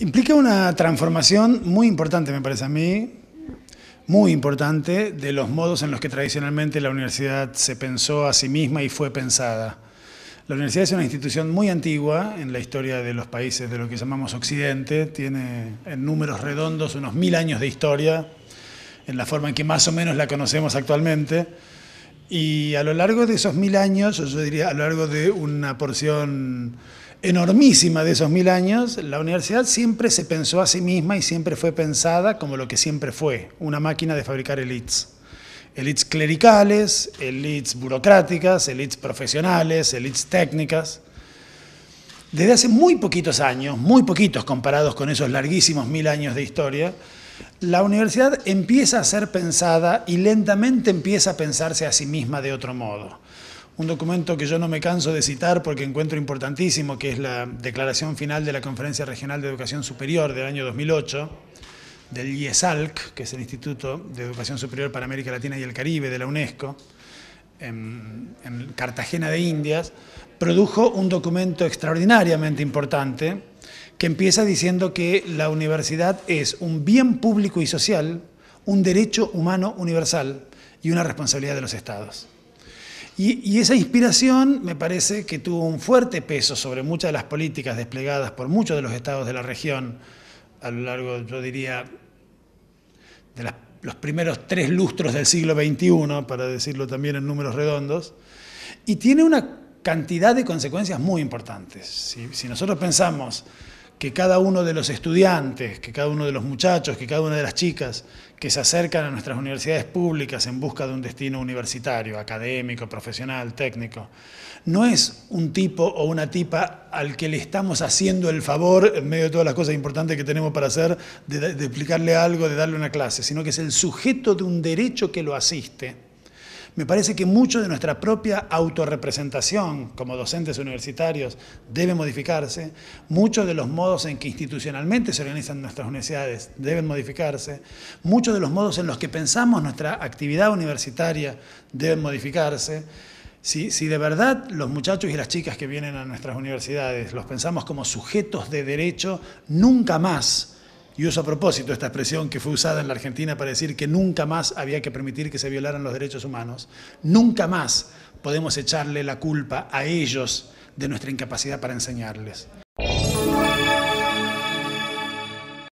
Implica una transformación muy importante, me parece a mí, muy importante, de los modos en los que tradicionalmente la universidad se pensó a sí misma y fue pensada. La universidad es una institución muy antigua en la historia de los países de lo que llamamos Occidente, tiene en números redondos unos mil años de historia, en la forma en que más o menos la conocemos actualmente. Y a lo largo de esos mil años, yo diría a lo largo de una porción enormísima de esos mil años, la universidad siempre se pensó a sí misma y siempre fue pensada como lo que siempre fue, una máquina de fabricar elites. Elites clericales, elites burocráticas, elites profesionales, elites técnicas. Desde hace muy poquitos años, muy poquitos comparados con esos larguísimos mil años de historia, la universidad empieza a ser pensada y lentamente empieza a pensarse a sí misma de otro modo un documento que yo no me canso de citar porque encuentro importantísimo, que es la declaración final de la Conferencia Regional de Educación Superior del año 2008, del IESALC, que es el Instituto de Educación Superior para América Latina y el Caribe de la UNESCO, en, en Cartagena de Indias, produjo un documento extraordinariamente importante que empieza diciendo que la universidad es un bien público y social, un derecho humano universal y una responsabilidad de los estados. Y, esa inspiración me parece que tuvo un fuerte peso sobre muchas de las políticas desplegadas por muchos de los estados de la región a lo largo, yo diría, de los primeros tres lustros del siglo XXI, para decirlo también en números redondos, y tiene una cantidad de consecuencias muy importantes. si nosotros pensamos que cada uno de los estudiantes, que cada uno de los muchachos, que cada una de las chicas que se acercan a nuestras universidades públicas en busca de un destino universitario, académico, profesional, técnico, no es un tipo o una tipa al que le estamos haciendo el favor, en medio de todas las cosas importantes que tenemos para hacer, de, explicarle algo, de darle una clase, sino que es el sujeto de un derecho que lo asiste me parece que mucho de nuestra propia autorrepresentación como docentes universitarios debe modificarse, muchos de los modos en que institucionalmente se organizan nuestras universidades deben modificarse, muchos de los modos en los que pensamos nuestra actividad universitaria deben modificarse. Si, si, de verdad los muchachos y las chicas que vienen a nuestras universidades los pensamos como sujetos de derecho, nunca más y uso a propósito esta expresión que fue usada en la Argentina para decir que nunca más había que permitir que se violaran los derechos humanos, nunca más podemos echarle la culpa a ellos de nuestra incapacidad para enseñarles.